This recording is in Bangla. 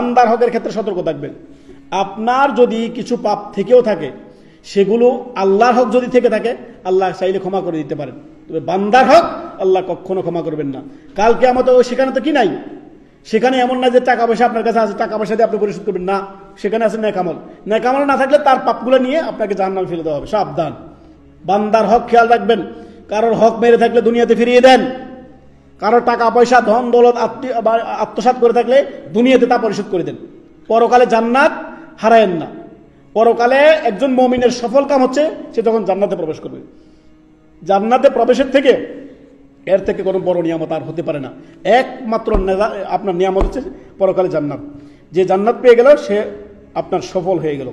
বান্দার হকের ক্ষেত্রে সতর্ক থাকবেন আপনার যদি কিছু পাপ থেকেও থাকে সেগুলো আল্লাহর হক যদি থেকে থাকে আল্লাহ চাইলে ক্ষমা করে দিতে পারেন তবে বান্দার হক আল্লাহ কখনো ক্ষমা করবেন না কালকে আমার তো সেখানে তো কি নাই সেখানে এমন না যে টাকা পয়সা আপনার কাছে আছে টাকা পয়সা দিয়ে আপনি পরিশোধ করবেন না সেখানে আছে ন্যাকামল ন্যাকামল না থাকলে তার পাপগুলো নিয়ে আপনাকে জাহান্নামে ফেলে দেওয়া হবে সাবধান বান্দার হক খেয়াল রাখবেন কারোর হক মেরে থাকলে দুনিয়াতে ফিরিয়ে দেন কারো টাকা পয়সা ধন দৌলত আত্মসাত করে থাকলে দুনিয়াতে তা পরিশোধ করে দেন পরকালে জান্নাত হারায়েন না পরকালে একজন মমিনের সফল কাম হচ্ছে সে যখন জান্নাতে প্রবেশ করবে জান্নাতে প্রবেশের থেকে এর থেকে কোনো বড় নিয়ামত আর হতে পারে না একমাত্র আপনার নিয়ামত হচ্ছে পরকালে জান্নাত যে জান্নাত পেয়ে গেল সে আপনার সফল হয়ে গেল